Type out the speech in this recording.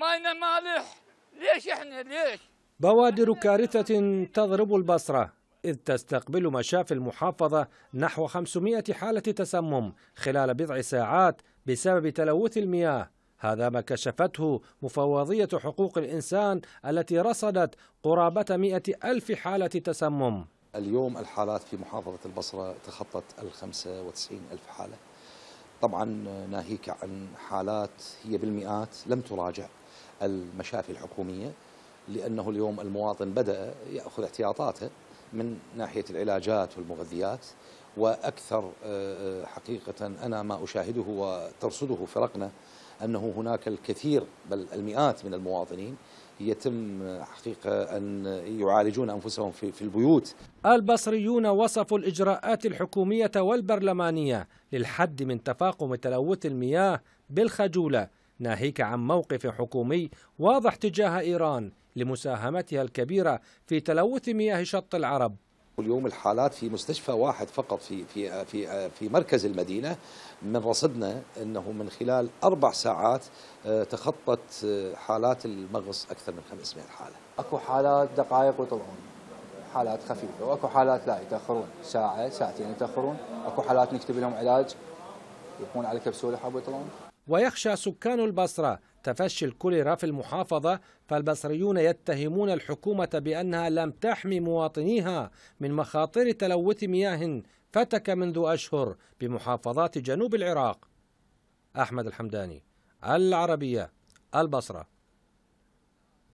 ماينا مالح ليش احنا ليش بوادر كارثة تضرب البصرة إذ تستقبل مشافي المحافظة نحو 500 حالة تسمم خلال بضع ساعات بسبب تلوث المياه هذا ما كشفته مفوضية حقوق الإنسان التي رصدت قرابة 100 ألف حالة تسمم اليوم الحالات في محافظة البصرة تخطت ال 95 ألف حالة طبعا ناهيك عن حالات هي بالمئات لم تراجع المشافي الحكومية لأنه اليوم المواطن بدأ يأخذ احتياطاته من ناحية العلاجات والمغذيات وأكثر آه، آه، حقيقة أنا ما أشاهده وترصده فرقنا أنه هناك الكثير بل المئات من المواطنين يتم آه، حقيقة أن يعالجون أنفسهم في, البيوت البصريون وصفوا الإجراءات الحكومية والبرلمانية للحد من تفاقم تلوث المياه بالخجولة ناهيك عن موقف حكومي واضح تجاه إيران لمساهمتها الكبيرة في تلوث مياه شط العرب اليوم الحالات في مستشفى واحد فقط في في في في مركز المدينه من رصدنا انه من خلال اربع ساعات آه، تخطت آه، حالات المغص اكثر من 500 حاله. اكو حالات دقائق ويطلعون حالات خفيفه واكو حالات لا يتاخرون ساعه ساعتين يتاخرون اكو حالات نكتب لهم علاج يبقون على كبسوله حاب يطلعون. ويخشى سكان البصرة تفشي الكوليرا في المحافظة فالبصريون يتهمون الحكومة بأنها لم تحمي مواطنيها من مخاطر تلوث مياه فتك منذ أشهر بمحافظات جنوب العراق أحمد الحمداني العربية البصره